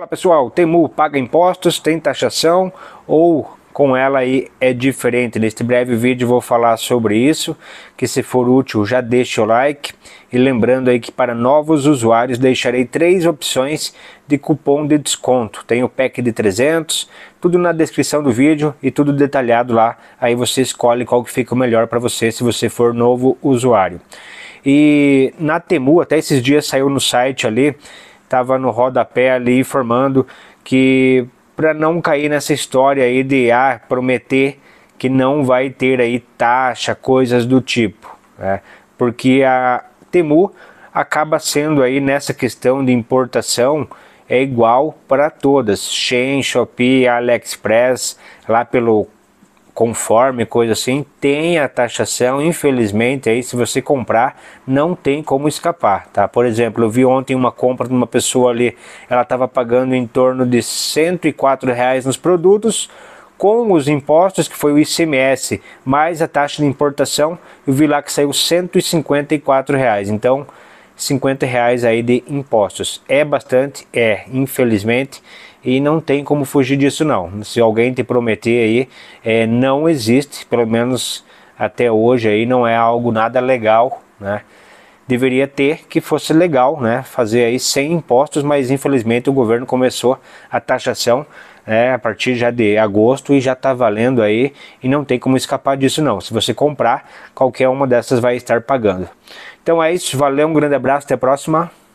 Fala pessoal, Temu paga impostos, tem taxação ou com ela aí é diferente? Neste breve vídeo vou falar sobre isso, que se for útil já deixa o like e lembrando aí que para novos usuários deixarei três opções de cupom de desconto, tem o pack de 300, tudo na descrição do vídeo e tudo detalhado lá, aí você escolhe qual que fica o melhor para você se você for novo usuário. E na Temu, até esses dias saiu no site ali, estava no rodapé ali informando que para não cair nessa história aí de ah, prometer que não vai ter aí taxa, coisas do tipo, né? porque a Temu acaba sendo aí nessa questão de importação é igual para todas, Shein, Shopee, AliExpress, lá pelo conforme, coisa assim, tem a taxação, infelizmente, aí se você comprar, não tem como escapar, tá? Por exemplo, eu vi ontem uma compra de uma pessoa ali, ela estava pagando em torno de 104 reais nos produtos, com os impostos, que foi o ICMS, mais a taxa de importação, eu vi lá que saiu 154 reais. Então, 50 reais aí de impostos. É bastante? É, infelizmente, e não tem como fugir disso não. Se alguém te prometer aí, é, não existe, pelo menos até hoje aí não é algo nada legal, né? deveria ter, que fosse legal, né? Fazer aí sem impostos, mas infelizmente o governo começou a taxação né, a partir já de agosto e já está valendo aí e não tem como escapar disso não. Se você comprar, qualquer uma dessas vai estar pagando. Então é isso, valeu, um grande abraço, até a próxima.